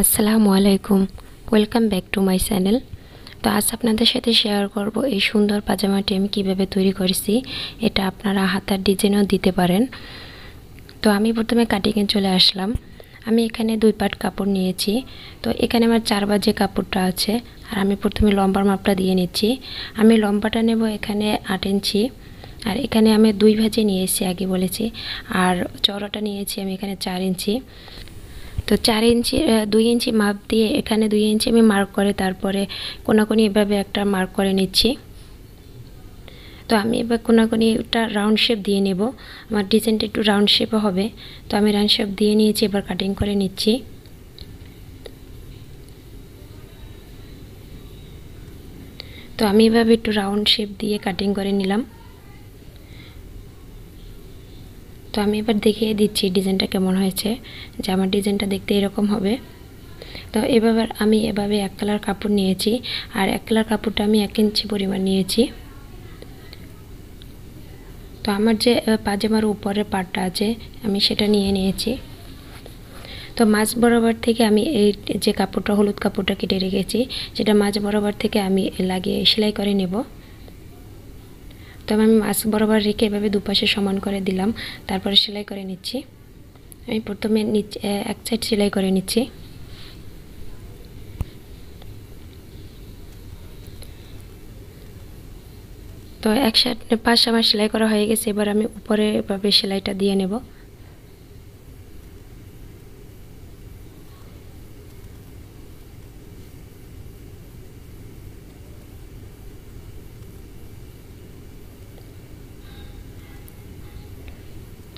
আসসালামু আলাইকুম welcome back to my channel তো আজ আপনাদের সাথে শেয়ার করব এই সুন্দর পাজামাটি আমি কিভাবে তৈরি করেছি এটা আপনারা হাতার ডিজাইনও দিতে পারেন তো আমি প্রথমে কাটিংয়ে চলে আসলাম আমি এখানে দুই পাট কাপড় নিয়েছি তো এখানে আমার চার বাজে কাপড়টা আছে আর আমি প্রথমে লম্বার মাপটা দিয়ে নিচ্ছি আমি লম্বাটা নেব এখানে আট ইঞ্চি আর এখানে আমি দুই ভাজে নিয়েছি আগে বলেছি আর চড়াটা নিয়েছি আমি এখানে চার ইঞ্চি তো চার ইঞ্চি দুই ইঞ্চি মাপ দিয়ে এখানে দুই ইঞ্চি আমি মার্ক করে তারপরে কোনাকোনি এভাবে একটা মার্ক করে নিচ্ছি তো আমি এবার কোনাকোনি একটা রাউন্ড শেপ দিয়ে নেব আমার ডিজাইনটা একটু রাউন্ড শেপও হবে তো আমি রাউন্ড শেপ দিয়ে নিয়েছি এবার কাটিং করে নিচ্ছি তো আমি এভাবে একটু রাউন্ড শেপ দিয়ে কাটিং করে নিলাম তো আমি এবার দেখিয়ে দিচ্ছি ডিজাইনটা কেমন হয়েছে যে আমার ডিজাইনটা দেখতে এরকম হবে তো এবার আমি এভাবে এক কালার কাপড় নিয়েছি আর এক কালার কাপড়টা আমি এক ইঞ্চি পরিমাণ নিয়েছি তো আমার যে পাজামার উপরের পাটটা আছে আমি সেটা নিয়ে নিয়েছি তো মাছ বরাবর থেকে আমি এই যে কাপড়টা হলুদ কাপড়টা কেটে রেখেছি সেটা মাছ বরাবর থেকে আমি লাগিয়ে সেলাই করে নেব তবে আমি মাছ বরাবর রেখে এভাবে দুপাশে সমান করে দিলাম তারপরে সেলাই করে নিচ্ছি আমি প্রথমে নিচে এক সাইড সেলাই করে নিচ্ছি তো এক সাইড পাশ আমার সেলাই করা হয়ে গেছে এবার আমি উপরে এভাবে সেলাইটা দিয়ে নেব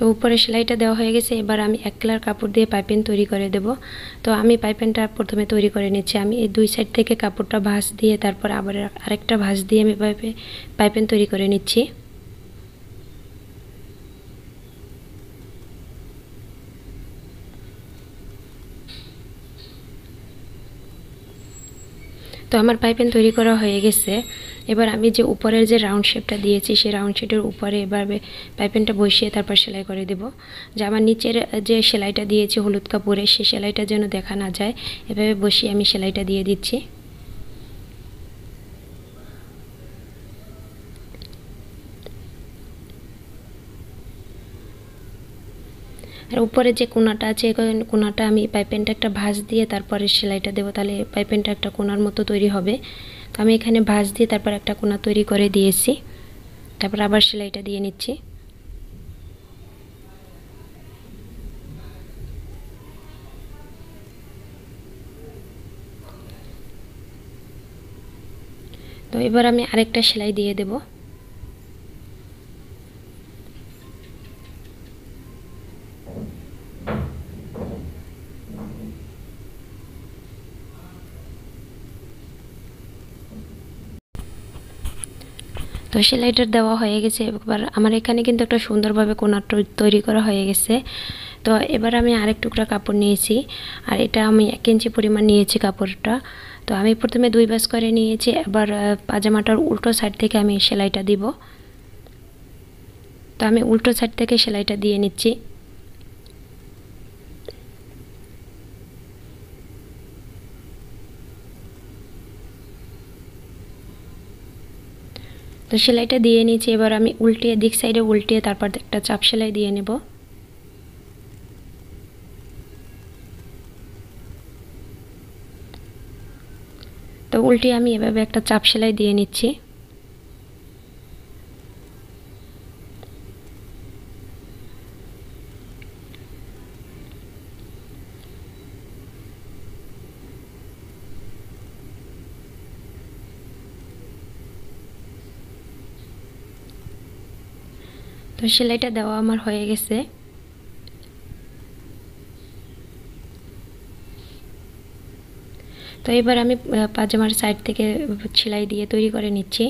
তো উপরে সেলাইটা দেওয়া হয়ে গেছে এবার আমি এক কালার কাপড় দিয়ে পাইপেন তৈরি করে দেব তো আমি পাইপেনটা প্রথমে তৈরি করে নিচ্ছি আমি এই দুই সাইড থেকে কাপড়টা ভাঁজ দিয়ে তারপর আবার আরেকটা ভাঁজ দিয়ে আমি পাইপে পাইপেন তৈরি করে নিচ্ছি তো আমার পাইপেন তৈরি করা হয়ে গেছে এবার আমি যে উপরের যে রাউন্ড শেপটা দিয়েছি সেই রাউন্ড শেপের উপরে এবার পাইপেনটা বসিয়ে তারপর সেলাই করে দেব যে আমার নিচের যে সেলাইটা দিয়েছি হলুদ কাপড়ে সেই সেলাইটা যেন দেখা না যায় এভাবে বসিয়ে আমি সেলাইটা দিয়ে দিচ্ছি আর উপরে যে কোনাটা আছে কোনাটা আমি পাইপেনটা একটা ভাঁজ দিয়ে তারপরে সেলাইটা দেবো তাহলে পাইপেনটা একটা কোনার মতো তৈরি হবে তো আমি এখানে ভাঁজ দিয়ে তারপর একটা কোনা তৈরি করে দিয়েছি তারপর আবার সেলাইটা দিয়ে নিচ্ছি তো এবার আমি আরেকটা সেলাই দিয়ে দেবো তো সেলাইটার দেওয়া হয়ে গেছে এবার আমার এখানে কিন্তু একটা সুন্দরভাবে কোনা তৈরি করা হয়ে গেছে তো এবার আমি আরেক টুকরা কাপড় নিয়েছি আর এটা আমি এক ইঞ্চি পরিমাণ নিয়েছি কাপড়টা তো আমি প্রথমে দুই বাস করে নিয়েছি এবার পাজামাটার উল্টো সাইড থেকে আমি সেলাইটা দিব তো আমি উল্টো সাইড থেকে সেলাইটা দিয়ে নিচ্ছি তো সেলাইটা দিয়ে নিয়েছি এবার আমি উল্টিয়ে দিক সাইডে উল্টিয়ে তারপর একটা চাপ সেলাই দিয়ে নেব তো উল্টিয়ে আমি এভাবে একটা চাপ সেলাই দিয়ে নিচ্ছি তো সেলাইটা দেওয়া আমার হয়ে গেছে তো এবার আমি পাজামার সাইড থেকে সেলাই দিয়ে তৈরি করে নিচ্ছি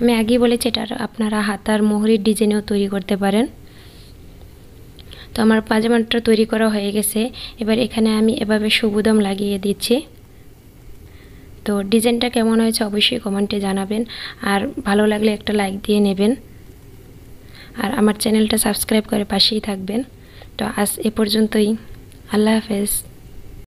আমি আগেই বলেছি এটার আপনারা হাতার মোহরির ডিজাইনেও তৈরি করতে পারেন তো আমার পাজামাটা তৈরি করা হয়ে গেছে এবার এখানে আমি এভাবে সবুদম লাগিয়ে দিচ্ছি তো ডিজাইনটা কেমন হয়েছে অবশ্যই কমেন্টে জানাবেন আর ভালো লাগলে একটা লাইক দিয়ে নেবেন আর আমার চ্যানেলটা সাবস্ক্রাইব করে পাশেই থাকবেন তো আজ এ পর্যন্তই আল্লাহ হাফেজ